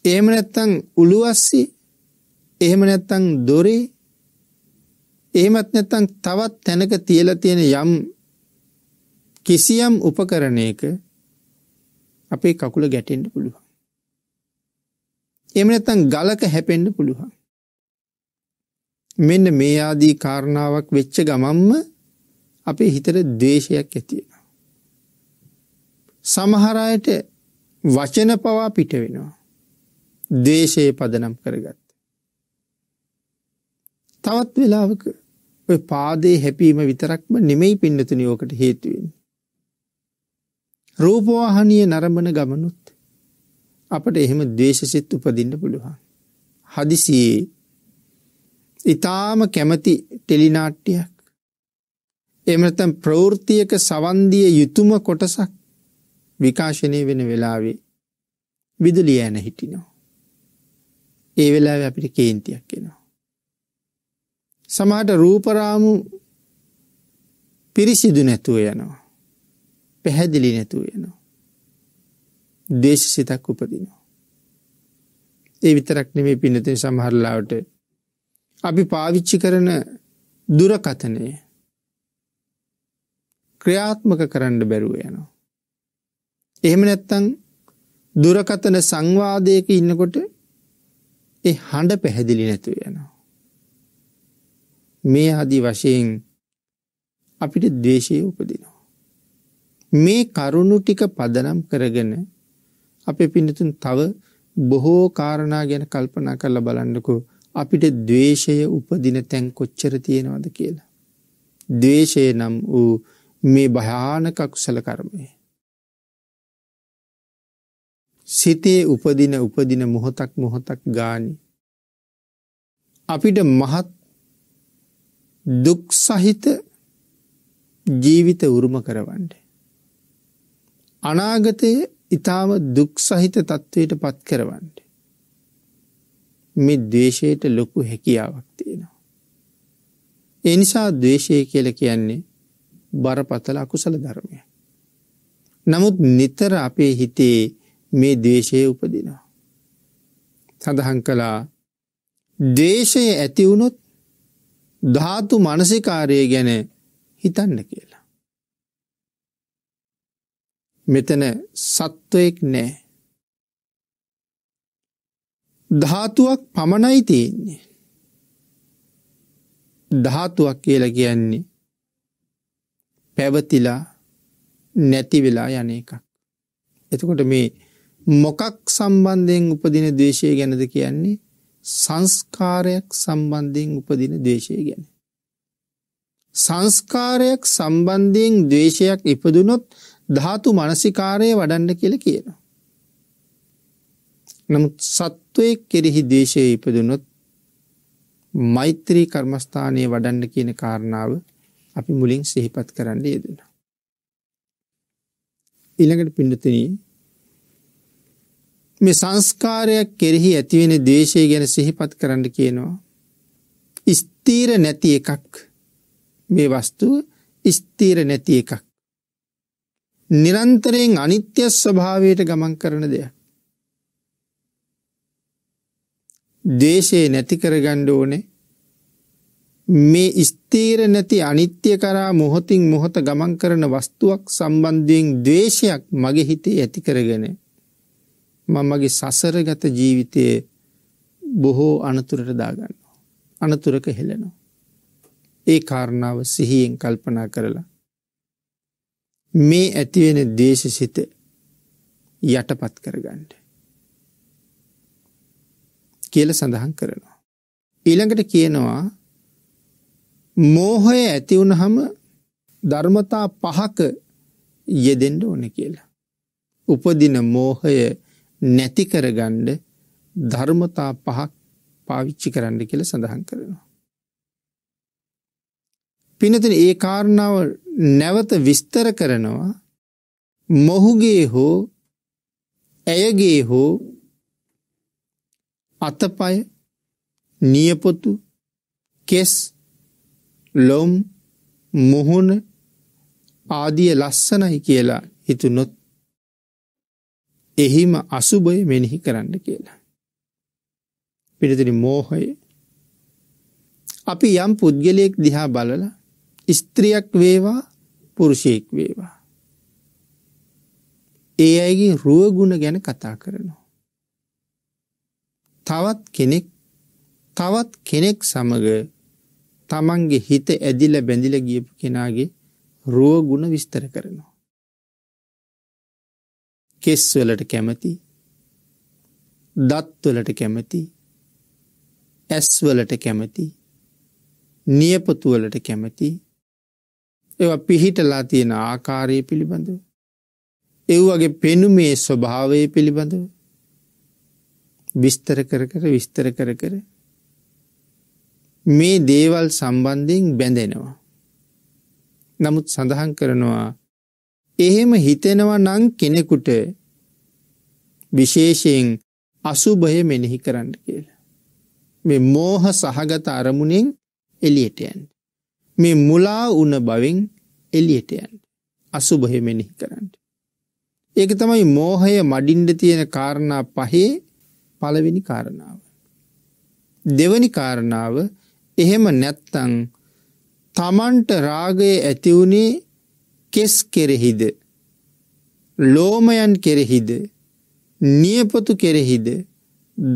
එහෙම නැත්තං උළුවස්සි එහෙම නැත්තං දොරේ එහෙමත් නැත්නම් තවත් තැනක තියලා තියෙන යම් කිසියම් උපකරණයක අපේ කකුල ගැටෙන්න පුළුවන්. එහෙම නැත්නම් ගලක හැපෙන්න පුළුවන්. මෙන්න මේ ආදී කාරණාවක් වෙච්ච ගමන්ම අපේ හිතට ද්වේෂයක් ඇති වෙනවා. සමහර අයට වචන පවා පිට වෙනවා. ද්වේෂයේ පදනම් කරගත්ත. තවත් වෙලාවක ඔය පාදේ හැපීම විතරක්ම නෙමෙයි පින්නතුනි ඔකට හේතු වෙන්නේ. රූපවාහිනිය නරඹන ගමනුත් අපට එහෙම ද්වේෂසිත උපදින්න පුළුවන්. හදිසියේ ඊටාම කැමැති ටෙලි නාට්‍යයක් එහෙම නැත්නම් ප්‍රවෘත්තියක සවන් දිය යුතුයම කොටසක් විකාශනය වෙන වෙලාවේ විදුලිය නැහිටිනවා. ඒ වෙලාවේ අපිට කේන්තියක් එනවා. සමහට රූපරාමු පිරිසිදු නැතුව යනවා. පැහැදිලි නැතුව යනවා. දේශ සිතක් උපදිනවා. ඒ විතරක් නෙමේ පිනතින් සමහරලාවට අපි පාවිච්චි කරන දුරකථනය ක්‍රියාත්මක කරන්න බැරුව යනවා. එහෙම නැත්තං දුරකතන සංවාදයක ඉන්නකොට ඒ හඬ පැහැදිලි නැතුව යනවා. මේ හදි වශයෙන් අපිට දේශය උපදිනවා. මේ කරුණු ටික පදනම් කරගෙන අපේ පිනතුන් තව බොහෝ කාරණා ගැන කල්පනා කරලා බලන්නකෝ අපිට දවේශය උපදින තැන් කොච්චර තියෙනවද කියලා. දවේශය නම් වූ මේ භයානක කුසල කර්මය. සිතේ උපදින උපදින මොහොතක් මොහොතක් ගානි. අපිට මහත් දුක් සහිත ජීවිත උරුම කරවන්න. අනාගතය ඉතාම දුක් සහිත තත්ත්වයට පත් කරවන්න. මේ දේශයට ලොකු හැකියාවක් තියෙනවා. එනිසා දේශය කියල කියන්නේ බරපතල අකුසල ධර්මය. නමුත් නිතර අපේ හිතේ මේ දේශය උපදිනවා. සඳහන් කලා දේශය ඇතිවුණොත් ධාතු මනසිකාරය ගැන හිතන්න කියලා. මෙතන සත්වයෙක් නෑ. ධාතුවක් පමණයි තියෙන්නේ. ධාතුවක් කියලා කියන්නේ පැවතිලා නැති වෙලා යන එකක්. එතකොට මේ මොකක් සම්බන්ධයෙන් උපදින දේශය ගැනද කියන්නේ සංස්කාරයක් සම්බන්ධයෙන් උපදින දේශය ගැන. සංස්කාරයක් සම්බන්ධයෙන් දේශයක් ඉපදුනොත් ධාතු මනසිකාරය වඩන්න කියල කියනවා. නමුත් සත්වය කෙරෙහි දේශය ඉපදුනොත් මෛත්‍රී කර්මස්ථානය වඩන්න කියන කාරණාව අපි මුලින් සිහිපත් කරන්න යෙදෙන. ඉළඟට පිඩතනී මේ සංස්කාරයක් කෙරෙහි ඇතිවෙන දේශය ගැන සිහිපත් කරන්න කියනවා. ස්තීර නැති එකක් මේ වස්තුව ස්තීර නැති එකක්. නිරන්තරයෙන් අනිත්‍ය ස්වභාවයට ගමන් කරන දෙයක්. දේශයේ නැති කරගණ්ඩ ඕනේ මේ ස්තීර නැති අනිත්‍ය කරා මොහොතින් මොහොත ගමන් කරන වස්තුවක් සම්බන්ධයෙන් දේශයක් මගේ හිතේ ඇති කරගෙන මමගේ සසරගත ජීවිතයේ බොහෝ අනතුරට දාගන්නවා. අනතුරක හෙලනවා. ඒ කාරණාව සිහියෙන් කල්පනා කරලා. මේ ඇතිවෙන දේශසිත යටපත් කරගන්නට. කියල සඳහන් කරනවා. ඊළඟට කියනවා මෝහය ඇතිවුණහම ධර්මතා පහක යෙදෙන්ඩ ඕන කියලා. උපදින මෝහය නැති කරගණ්ඩ ධර්මතා පහක් පාවිච්චි කරන්න කියල සඳහන් කරනවා. පිනතින ඒ කාරණාව නැවත විස්තර කරනවා මොහුගේ හෝ ඇයගේ හෝ අතපය නියපොතු කෙස් ලොම් මුහුණ ආදිය ලස්සනයි කියලා හිතුනොත් එහිම අසුභය මෙනෙහි කරන්න කියලා. පිරිතිරි මෝහය අපි යම් පුද්ගලයෙක් දිහා බලල ස්ත්‍රියක් වේවා පුරුෂයෙක් වේවා. ඒ අයගේ රුවගුණ ගැන කතා කරනවා. තවත් කෙනෙක් තවත් කෙනෙක් සමග තමන්ගේ හිත ඇදිල බැඳිල ගියපු කෙනාගේ රුවගුණ විස්තර කරනවා. කෙස්වලට කැමති දත්වලට කැමති ඇස්වලට කැමති නියපතුවලට කැමති එ පිහිටලා තියෙන ආකාරය පිළිබඳව එව්වගේ පෙනුමේ ස්වභාවය පිළිබඳව විස්තර කර කර විස්තර කර කර මේ දේවල් සම්බන්ධයෙන් බැඳෙනවා. නමුත් සඳහන් කරනවා එහෙම හිතෙනවා නං කෙනෙකුට විශේෂයෙන් අසුභය මෙනෙහි කරන්න කියලා. මේ මෝහ සහගත අරමුණෙන් එලියටයන්. මේ මුලා උන බවින් එලියටයන් අසුභය මෙනෙහි කරන්න. ඒක තමයි මෝහය මඩින්ඩ තියෙන කාරණා පහේ පළවෙනි කාරණාව. දෙවනි කාරණාව එහෙම නැත්තං තමන්ට රාගය ඇතිවුණේ කෙස් කෙරෙහිද ලෝමයන් කෙරෙහිද නියපොතු කෙරෙහිද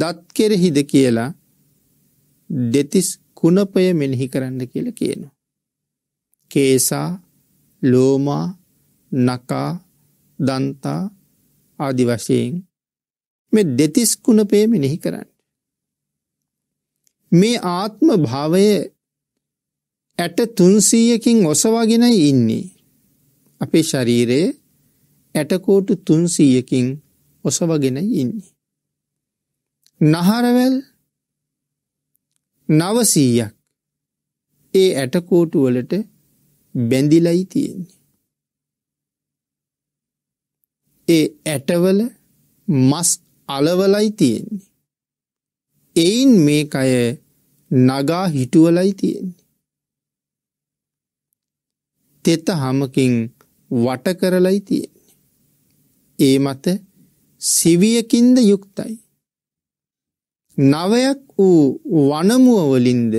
දත් කෙරෙහිද කියලා දෙතිස් කුණපය මෙනෙහි කරන්න කියල කියනු. කේසා ලෝමා නකා දන්තා ආදි වශයෙන් මේ දෙතිස් කුණපය මෙනෙහි කරන්න. මේ ආත්ම භාවය ඇට තුන්සීයකින් ඔසවාගෙනයි ඉන්නේ. අපේ ශරීරයේ ඇටකෝටු තුන්සීයකින් ඔසවගෙන ඉන්නේ. නහරවැල් නවසීයක් ඒ ඇටකෝටු වලට බැඳිලයි තියෙන්නේ. ඒ ඇටවල මස් අලවලයි තියෙන්නේ. එයින් මේ අය නගා හිටුවලයි තියෙන්නේ. තෙත හමකින් වට කරලයි තියෙන්නේ. ඒ මත සිවියකින්ද යුක්තයි. නවයක් වූ වනමුවවලින්ද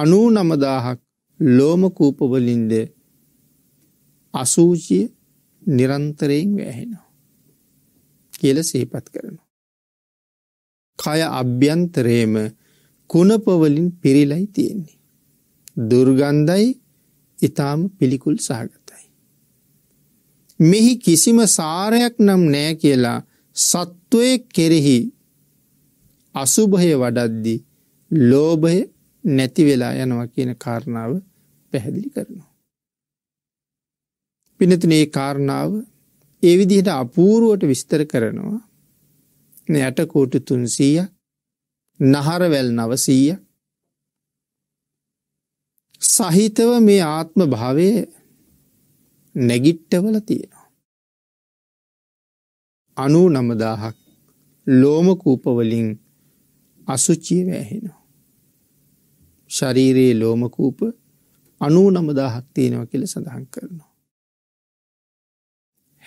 අනූ නමදාහක් ලෝමකූපවලින්ද අසූචිය නිරන්තරයෙන් වැහෙනවා. කියල සේපත් කරනවා. කය අභ්‍යන්තරේම කුණපවලින් පිරිලයි තියෙන්නේ. දුර්ගන්ධයි ඉතාම පිළිකුල් සහගත. මෙහි කිසිම සාරයක් නම් නෑ කියලා සත්වය කෙරෙහි අසුභය වඩද්දි ලෝභය නැති වෙලා යනවා කියන කාරණාව පැහැදිලි කරනවා. පිනතින ඒ කාරණාව ඒ විදිහට අපූරුවට විස්තර කරනවා යටකෝටු තුන්සීය නහරවැල් නවසීය සහිතව මේ ආත්ම භාවය නැගිට්ටවල තිය. අනු නමදාහක් ලෝමකූපවලින් අසුච්චිය වැෑහෙනවා. ශරීරයේ ලෝමකූප අනු නමදාහක් තියෙනව කියල සඳහන් කරනවා.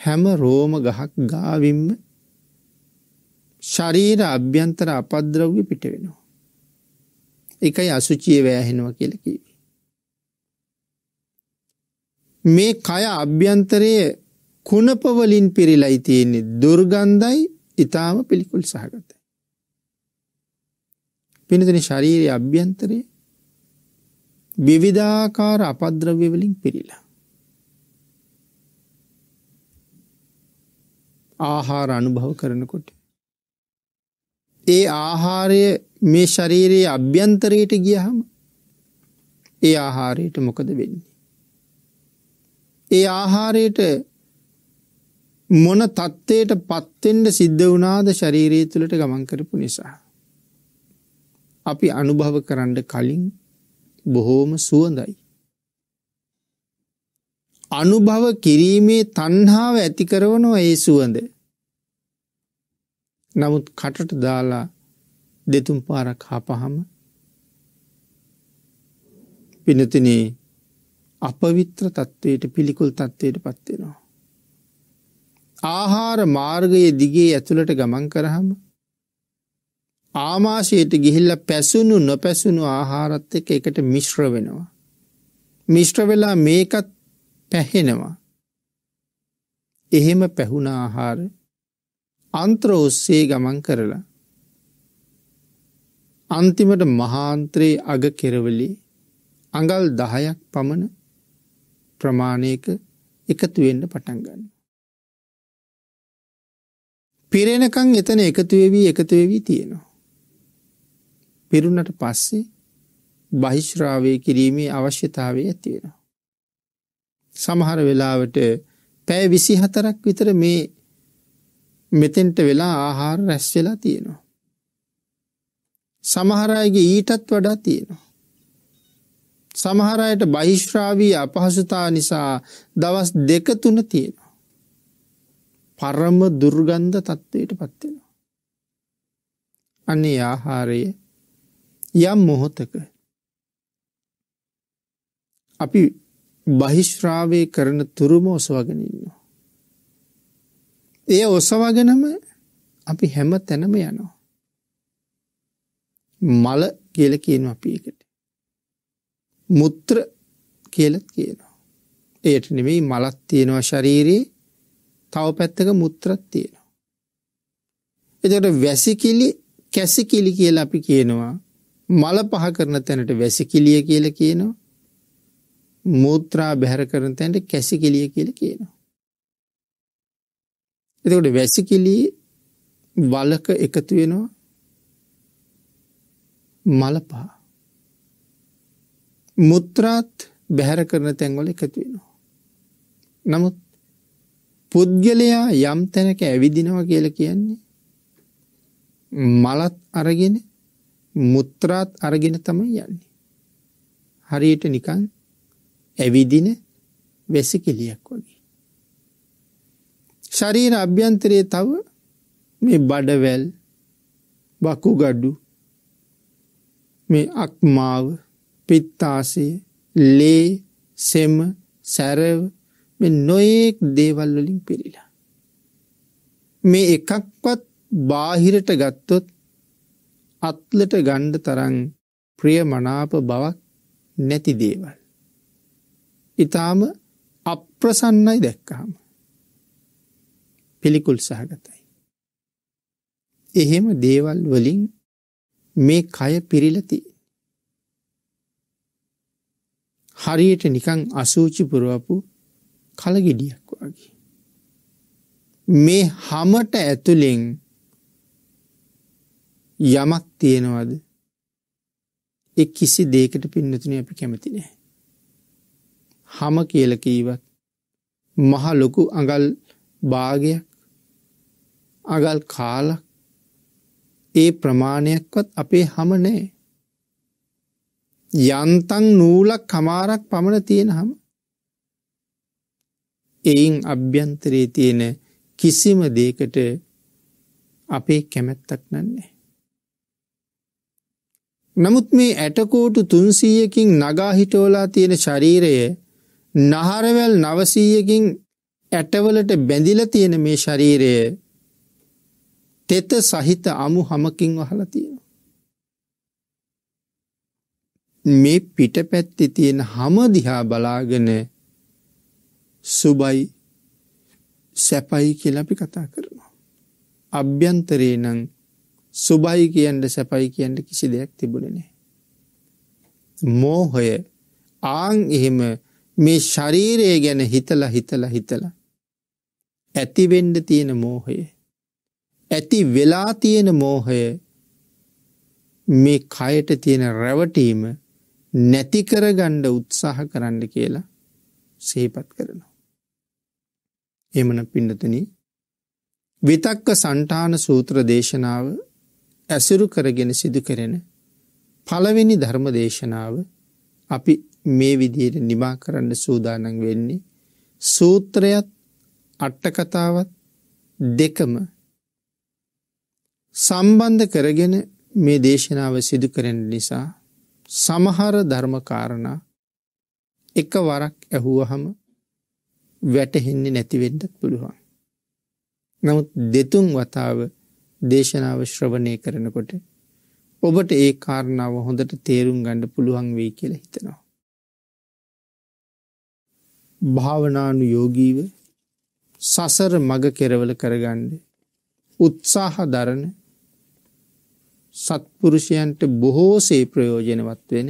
හැම රෝම ගහක් ගාවිම්ම ශරීර අභ්‍යන්තර අපද්‍රව්‍ය පිට වෙනවා. එකයි අසුචිය වෑහෙනව කියලකිවී. මේ කය අභ්‍යන්තරයේ කුණපවලින් පිරිලයි තියෙන්නේ දුර්ගන්ධයි ඊටාම පිළිකුල් සහගතයි. පිනතන ශාරීරික අභ්‍යන්තරයේ විවිධාකාර අපද්‍රව්‍ය වලින් පිරීලා. ආහාර අනුභව කරනකොට ඒ ආහාරය මේ ශරීරයේ අභ්‍යන්තරයට ගියහම ඒ ආහාරයට මොකද වෙන්නේ? ඒ ආහාරයට මොන තත්ත්වයට පත්වෙන්ඩ සිද්ධ වනාද ශරීරය තුළට ගමන් කරපු නිසා. අපි අනුභව කරන්න කලින් බොහෝම සුවඳයි. අනුභව කිරීමේ තන්හාාව ඇති කරවනවා ඒ සුවඳ. නමුත් කටට දාලා දෙතුම් පාරක් හපහම පිනතිනේ අපවිත්‍ර තත්ත්වයට පිළිකුල් තත්ත්වයට පත්වෙනවා. ආහාර මාර්ගයේ දිගේ ඇතුළට ගමන් කරහම ආමාශයට ගිහිල්ල පැසුණු නොපැසුණු ආහාරත් එක එකට මිශ්‍ර වෙනවා. මිශ්්‍ර වෙලා මේකත් පැහෙනවා. එහෙම පැහුණ ආහාර අන්ත්‍ර ඔස්සේ ගමන් කරලා. අන්තිමට මහාන්ත්‍රයේ අග කෙරවලි අඟල් දහයක් පමණ ප්‍රමාණයක එකතුවෙන්න පටන්ගන්න. පිරෙනකන් එතන එකතු වෙවී එකතු වෙවී තියෙනවා. පිරුණට පස්සේ බහිශ්‍රාවය කිරීමේ අවශ්‍යතාවය ඇතිවෙනවා. සමහර වෙලාවට පැෑ විසි හතරක් විතර මේ මෙතෙන්ට වෙලා ආහාර රැස් වෙලා තියෙනවා. සමහරයගේ ඊටත් වඩා තියෙනවා. සමහරයට බහිශ්‍රාවී අපහසුතා නිසා දවස් දෙක තුන තියෙනවා. පරම දුර්ගන්ධ තත්ත්වයට පත්වෙනවා. අනේ ආහාරය යම් මොහොතක අපි බහිශ්‍රාවය කරන තුරුම ඔසවගෙන ඉන්නවා. ඒ ඔසවගෙනම අපි හැම තැනම යනවා. මල කියල කියනවා අපි එකට. මුත්‍ර කියලත් කියනවා. එයට නෙමෙයි මලත් තියෙනවා ශරීරයේ තව පැත්තක මුත්‍රත් තියෙනවා. එතකොට වැසිකිලි කැසිකිලි කියලා අපි කියනවා. මල පහ කරන තැනට වැසිකිලිය කියලා කියනවා. මුත්‍රා බැහැර කරන තැනට කැසිකිලිය කියලා කියනවා. එතකොට වැසිකිලි වලක එකතු වෙනවා මල පහ. මුත්‍රාත් බැහැර කරන තැන්වල එකතු වෙනවා. නමුත් පුද්ගලයා යම් තැනක ඇවිදිනවා කියලා කියන්නේ මලත් අරගෙන මුත්‍රාත් අරගෙන තමයි යන්නේ. හරියට නිකන් ඇවිදින වැසිකිලියක් වගේ. ශරීර අභ්‍යන්තරයේ තව මේ බඩවැල් බකුගඩු මේ අක්මාව පිත්තාසය ලේ සෙම සැරව මේ නොයෙක් දේවල් වලින් පිරීලා. මේ එකක්වත් බාහිරට ගත්තොත් අත්ලට ගණ්ඩ තරන් ප්‍රිය මනාප බවක් නැති දේවල්. ඉතාම අප්‍රසන්නයි දැක්කහම. පිළිකුල් සහගතයි. එහෙම දේවල් වලින් මේ කය පිරිලති. හරියට නිකං අසූචි පුරුවපු කලගෙඩියක් වගේ. මේ හමට ඇතුලෙන් යමක් තියෙනවද එක් කිසි දේකට පින්නතුන අපි කැමති නෑ. හම කියලකීවත් මහ ලොකු අඟල් භාගයක් අගල් කාලක් ඒ ප්‍රමාණයක්වත් අපේ හම නෑ. යන්තන් නූලක් කමාරක් පමණ තියෙන හම එයින් අභ්‍යන්තරයේ තියෙන කිසිම දේකට අපේ කැමැත්තක් නන්නේ. නමුත් මේ ඇටකෝටු තුන්සීයකින් නගාහිටෝලා තියෙන ශරීරය නහරවැල් නවසීයකින් ඇටවලට බැඳිල තියෙන මේ ශරීරය තෙත සහිත අමු හමකින් වහලා තියෙන. මේ පිටපැත්ති තියෙන හම දිහා බලාගෙන සුබයි සැපයි කියලා අපි කතා කරනවා. අභ්‍යන්තරේ නම් සුබයි කියන්න සැපයි කියන්න කිසි දෙයක් තිබුණේ නැහැ. මෝහය ආන් එහෙම මේ ශරීරය ගැන හිතලා හිතලා හිතලා ඇති වෙන්න තියෙන මෝහය ඇති වෙලා තියෙන මෝහය මේ කයට තියෙන රැවටීම නැති කරගන්න උත්සාහ කරන්න කියලා සිහිපත් කරනවා එමන පින්නතන විතක්ක සන්ටාන සූත්‍ර දේශනාව ඇසුරු කරගෙන සිදු කරෙන පළවෙනි ධර්ම දේශනාව අපි මේ විදියට නිමා කරන්න සූදානන් වෙන්නේ සූත්‍රයත් අට්ටකතාවත් දෙකම සම්බන්ධ කරගෙන මේ දේශනාව සිදු කරෙන නිසා සමහර ධර්මකාරණ එක වරක් ඇහුවහම වැටහෙන්නේ නැතිවෙඩත් පුළුවන්. නමුත් දෙතුන් වතාව දේශනාව ශ්‍රවණය කරනකොට ඔබට ඒ කාරණාව හොඳට තේරුම් ගණඩ පුළුවන් වෙයි කියල හිතනවා. භාවනානු යෝගීව සසර මග කෙරවල කරගණ්ඩ උත්සාහ දරන සත්පුරුෂයන්ට බොහෝසේ ප්‍රයෝජනවත් වෙන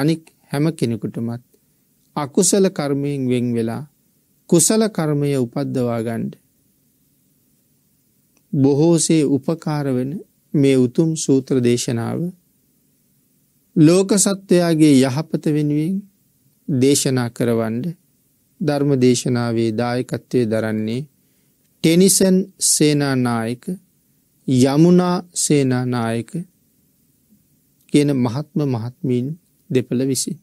අනික් හැම කෙනෙකුටමත් අකුසල කර්මයෙන් වෙන් වෙලා කුසල කර්මය උපද්දවා ගණ්ඩ. බොහෝසේ උපකාරවෙන මේ උතුම් සූත්‍ර දේශනාව ලෝක සත්වයාගේ යහපත වෙනුවෙන් දේශනා කරවන්ඩ ධර්ම දේශනාවේ දායකත්වය දරන්නේ ටෙනිසන් සේනානායක යමුනා සේනානායක කියන මහත්ම මහත්මීන් දෙපළ විසින්.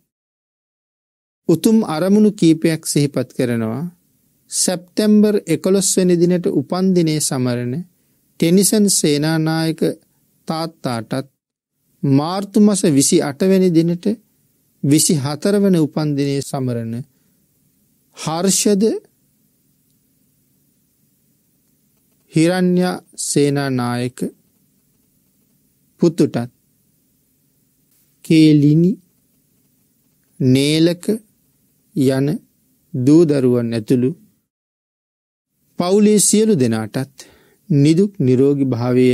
උතුම් අරමුණු කීපයක් සිහිපත් කරනවා සැප්තැම්බර් එකොළොස් වැනි දිනට උපන්දිනේ සමරණ ටෙනිසන් සේනානායක තාත්තාටත් මාර්තු මස විසි අටවැනි දිනට විසි හතරවන උපන්දිනය සමරණ හර්ෂද හිරණ්‍ය සේනානායක පුතුටත් කේලිනි නේලක යන දූදරුවන් ඇතුළු පවුලේ සියලු දෙනාටත් නිදුක් නිරෝගි භාවය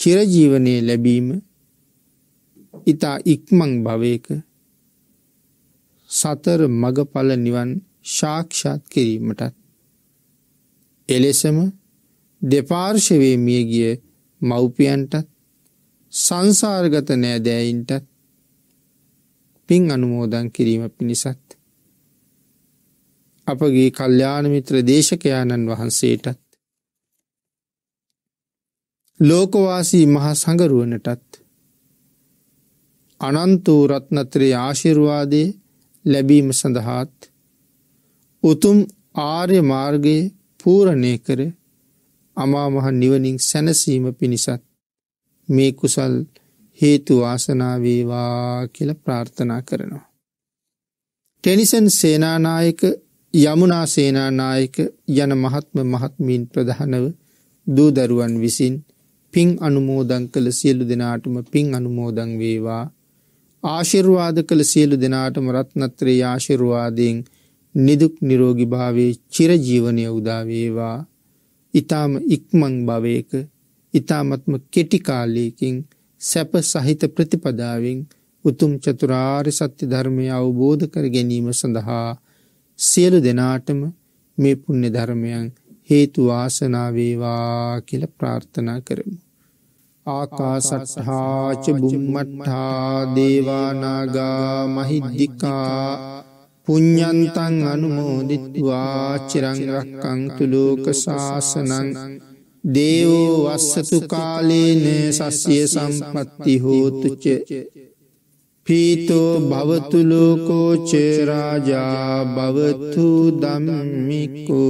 චිරජීවනය ලැබීම ඉතා ඉක්මං භවයක සතර මගඵල නිවන් ශාක්ෂාත් කිරීමටත් එලෙසම දෙපාර්ශවේ මියගිය මව්පියන්ටත් සංසාර්ගත නෑදෑයින්ටත් පින් අනුමෝදන් කිරීම පිණිසත් අපගේ කල්්‍යාන මිත්‍ර දේශකයාණන් වහන්සේටත් ලෝකවාසී මහා සඟරුවනටත් අනන්තූ රත්නත්‍රයේ ආශිර්වාදය ලැබීම සඳහාත් උතුම් ආර්ය මාර්ගයේ පූරණය කර අමාමහ නිවනින් සැනසීම පිණිසත් මේ කුසල් හේතු වාසනාවේවා කියල ප්‍රාර්ථනා කරනවා. ටෙනිසන් සේනානායක යමුනා සේනානායක යන මහත්ම මහත්මීන් ප්‍රධානව දූ දරුවන් විසින් පින් අනුමෝදං කළ සියලු දෙනාටම පින් අනුමෝදං වේවා ආශිර්වාද කළ සියලු දෙනාටම රත්නත්‍රේ ආශිර්වාදයෙන් නිදුක් නිරෝගී භාවයේ චිරජීවනය උදා වේවා ඊ타ම ඉක්මන් භවයක ඊ타මත්ම කෙටි කාලයකින් සැප සහිත ප්‍රතිපදාවෙන් උතුම් චතුරාර්ය සත්‍ය ධර්මය අවබෝධ කර ගැනීම සඳහා සියලු දෙනාටම මේ පුුණ්‍ය ධර්මයන් හේතු වාසනාවේවා කියල ප්‍රාර්ථනා කරමු. ආකාසටහාච බුම්මට්හා දේවානාගා මහිද්දිිකා පුඤ්ඥන්තන් අනුමෝදිත්වා චිරංරක්කං තුළෝක ශාසනං දේවෝ වස්සතු කාලේන සස්්‍යය සම්පත්ති හෝතුච පීතෝ භවතුලෝකෝ චේරාජා භවතු දම්මිකෝ